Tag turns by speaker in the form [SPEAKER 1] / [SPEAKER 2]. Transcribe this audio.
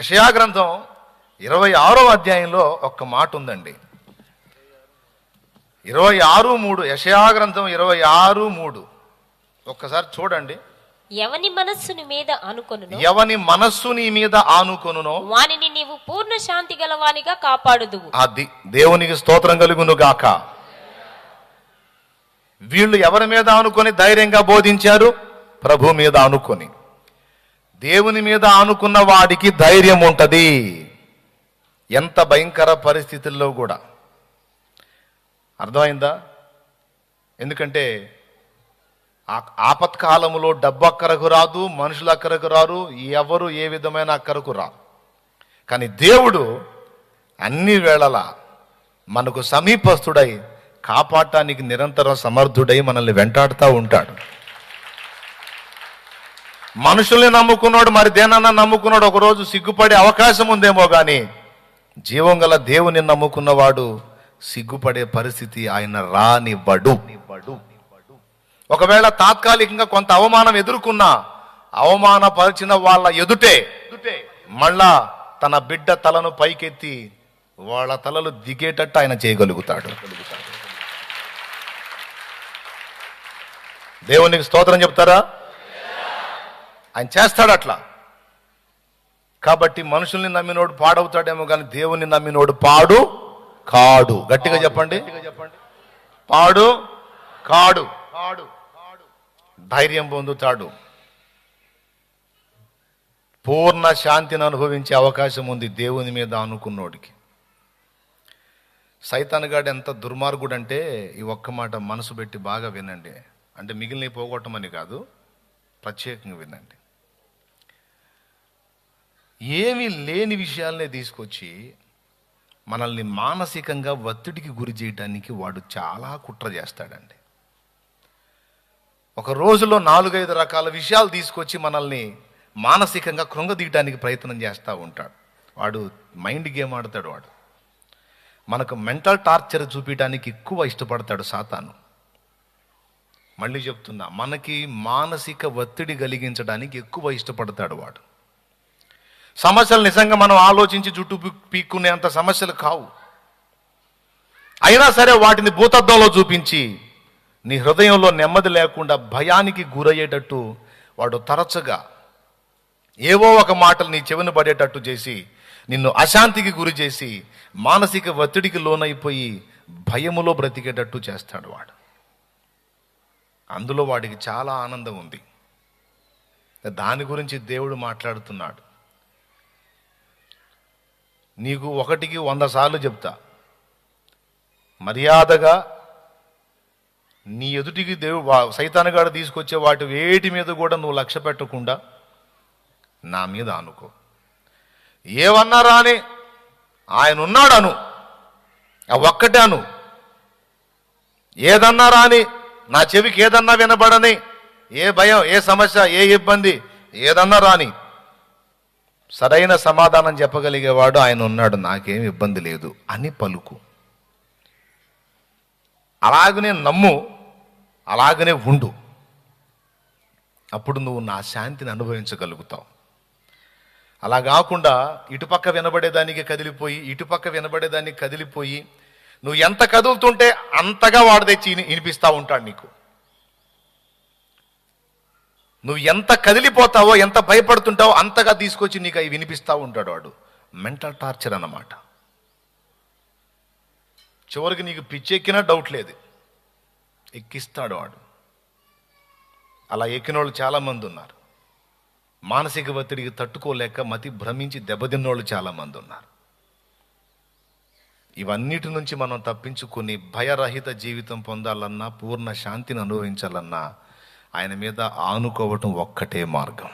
[SPEAKER 1] యషయాగ్రంథం ఇరవై ఆరో అధ్యాయంలో ఒక్క మాట ఉందండి ఇరవై ఆరు మూడు యషయాగ్రంథం ఇరవై ఆరు మూడు ఒక్కసారి చూడండి ఎవని మనస్సుని మీద అనుకొను ఎవని మనస్సు నీ మీద ఆనుకొనునో వానిని నీవు పూర్ణ శాంతి గలవానిగా కాపాడుదు అది దేవునికి స్తోత్రం కలుగును గాక వీళ్ళు ఎవరి మీద ఆనుకొని ధైర్యంగా బోధించారు ప్రభు మీద ఆనుకొని దేవుని మీద ఆనుకున్న వాడికి ధైర్యం ఉంటుంది ఎంత భయంకర పరిస్థితుల్లో కూడా అర్థమైందా ఎందుకంటే ఆపత్కాలంలో డబ్బు అక్కరకు రాదు మనుషులు అక్కరకు రారు ఎవరు ఏ విధమైన అక్కరకు రారు కానీ దేవుడు అన్ని వేళలా మనకు సమీపస్థుడై కాపాడటానికి నిరంతరం సమర్థుడై మనల్ని వెంటాడుతూ ఉంటాడు మనుషుల్ని నమ్ముకున్నాడు మరి దేనన్నా నమ్ముకున్నాడు ఒకరోజు సిగ్గుపడే అవకాశం ఉందేమో కానీ జీవం గల దేవుని నమ్ముకున్నవాడు సిగ్గుపడే పరిస్థితి ఆయన రానివ్వడు ఒకవేళ తాత్కాలికంగా కొంత అవమానం ఎదుర్కొన్నా అవమానపరిచిన వాళ్ళ ఎదుటే మళ్ళా తన బిడ్డ తలను పైకెత్తి వాళ్ళ తలలు దిగేటట్టు ఆయన చేయగలుగుతాడు దేవునికి స్తోత్రం చెప్తారా ఆయన చేస్తాడు అట్లా కాబట్టి మనుషుల్ని నమ్మినోడు పాడవుతాడేమో కానీ దేవుని నమ్మినోడు పాడు కాడు గట్టిగా చెప్పండి పాడు కాడు కాడు ధైర్యం పొందుతాడు పూర్ణ శాంతిని అనుభవించే అవకాశం ఉంది దేవుని మీద అనుకున్నోడికి సైతానగాడు ఎంత దుర్మార్గుడు అంటే ఈ ఒక్క మాట మనసు పెట్టి బాగా వినండి అంటే మిగిలిన పోగొట్టమని కాదు ప్రత్యేకంగా వినండి ఏమి లేని విషయాలనే తీసుకొచ్చి మనల్ని మానసికంగా ఒత్తిడికి గురి చేయడానికి వాడు చాలా కుట్ర చేస్తాడండి ఒక రోజులో నాలుగైదు రకాల విషయాలు తీసుకొచ్చి మనల్ని మానసికంగా కృంగదీయడానికి ప్రయత్నం చేస్తూ ఉంటాడు వాడు మైండ్ గేమ్ ఆడతాడు వాడు మనకు మెంటల్ టార్చర్ చూపించడానికి ఎక్కువ ఇష్టపడతాడు సాతాను మళ్ళీ చెప్తున్నా మనకి మానసిక ఒత్తిడి కలిగించడానికి ఎక్కువ ఇష్టపడతాడు వాడు సమస్యలు నిజంగా మనం ఆలోచించి జుట్టు పీక్కునేంత సమస్యలు కావు అయినా సరే వాటిని భూతద్దంలో చూపించి నీ హృదయంలో నెమ్మది లేకుండా భయానికి గురయ్యేటట్టు వాడు తరచుగా ఏవో ఒక మాటలు నీ చెవిన పడేటట్టు చేసి నిన్ను అశాంతికి గురి చేసి మానసిక ఒత్తిడికి లోనైపోయి భయములో బ్రతికేటట్టు చేస్తాడు వాడు అందులో వాడికి చాలా ఆనందం ఉంది దాని గురించి దేవుడు మాట్లాడుతున్నాడు నీకు ఒకటికి వంద సార్లు చెప్తా మర్యాదగా నీ ఎదుటికి దేవు సైతానగాడు తీసుకొచ్చే వాటి వేటి మీద కూడా నువ్వు లక్ష్య పెట్టకుండా నా మీద అనుకో ఏమన్నా రాని ఆయన ఉన్నాడు అను ఒక్కటే అను ఏదన్నా రాని నా చెవికి ఏదన్నా వినబడని ఏ భయం ఏ సమస్య ఏ ఇబ్బంది ఏదన్నా రాని సరైన సమాధానం చెప్పగలిగేవాడు ఆయన ఉన్నాడు నాకేం ఇబ్బంది లేదు అని పలుకు అలాగనే నమ్ము అలాగనే ఉండు అప్పుడు నువ్వు నా శాంతిని అనుభవించగలుగుతావు అలా కాకుండా ఇటుపక్క వినబడేదానికి కదిలిపోయి ఇటుపక్క వినబడేదానికి కదిలిపోయి నువ్వు ఎంత కదులుతుంటే అంతగా వాడు తెచ్చి వినిపిస్తూ ఉంటాడు నీకు నువ్వు ఎంత కదిలిపోతావో ఎంత భయపడుతుంటావో అంతగా తీసుకొచ్చి నీకు అవి వినిపిస్తూ ఉంటాడు వాడు మెంటల్ టార్చర్ అన్నమాట చివరికి నీకు పిచ్చెక్కినా డౌట్ లేదు ఎక్కిస్తాడు వాడు అలా ఎక్కిన వాళ్ళు చాలామంది ఉన్నారు మానసిక ఒత్తిడికి తట్టుకోలేక మతి భ్రమించి దెబ్బతిన్నోళ్ళు చాలామంది ఉన్నారు ఇవన్నిటి నుంచి మనం తప్పించుకుని భయరహిత జీవితం పొందాలన్నా పూర్ణ శాంతిని అనుభవించాలన్నా ఆయన మీద ఆనుకోవటం ఒక్కటే మార్గం